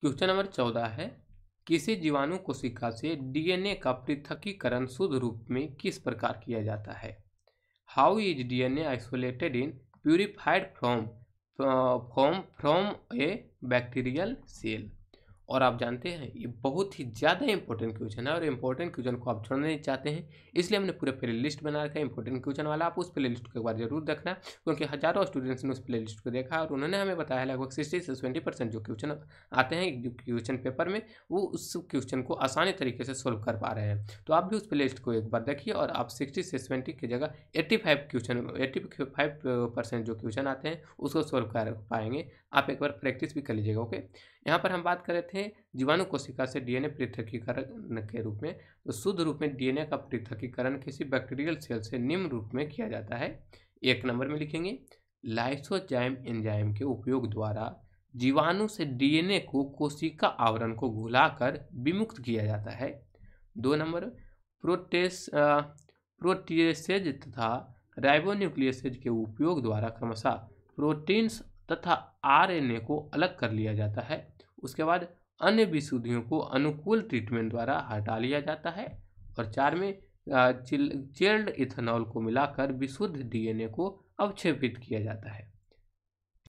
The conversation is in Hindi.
क्वेश्चन नंबर चौदह है किसी जीवाणु कोशिका से डीएनए का पृथकीकरण शुद्ध रूप में किस प्रकार किया जाता है how is DNA isolated in purified from from from a bacterial cell और आप जानते हैं ये बहुत ही ज़्यादा इंपॉर्टेंट क्वेश्चन है और इंपॉर्टेंट क्वेश्चन को आप छोड़ना नहीं चाहते हैं इसलिए हमने पूरा प्ले लिस्ट बना रखा है इंपॉर्टेंट क्वेश्चन वाला आप उस प्ले लिस्ट को एक बार जरूर देखना क्योंकि हज़ारों स्टूडेंट्स ने उस प्ले लिस्ट को देखा और उन्होंने हमें बताया लगभग सिक्सटी से ट्वेंटी परसेंट जो क्वेश्चन आते हैं क्वेश्चन पेपर में वो उस क्वेश्चन को आसानी तरीके से सोल्व कर पा रहे हैं तो आप भी उस प्ले लिस्ट को एक बार देखिए और आप सिक्सटी से सेवेंटी की जगह eighty five question eighty five percent जो क्वेश्चन आते हैं उसको सोल्व कर पाएंगे आप एक बार प्रैक्टिस भी कर लीजिएगा ओके यहाँ पर हम बात कर रहे थे है जीवाणु कोशिका से डीएनए पृथकीकरण के रूप में तो शुद्ध रूप में डीएनए का पृथकीकरण किसी बैक्टीरियल सेल से निम्न रूप में किया जाता है एक नंबर में लिखेंगे लाइसोजाइम एंजाइम के उपयोग द्वारा जीवाणु से डीएनए को कोशिका आवरण को घुलाकर विमुक्त किया जाता है दो नंबर प्रोटेस प्रोटीसेज तथा राइबोन्यूक्लियसेज के उपयोग द्वारा क्रमशः प्रोटीन्स तथा आरएनए को अलग कर लिया जाता है उसके बाद अन्य विशुद्धियों को अनुकूल ट्रीटमेंट द्वारा हटा लिया जाता है और चार में चिल्ड इथेनॉल को मिलाकर विशुद्ध डीएनए को अवक्षेपित किया जाता है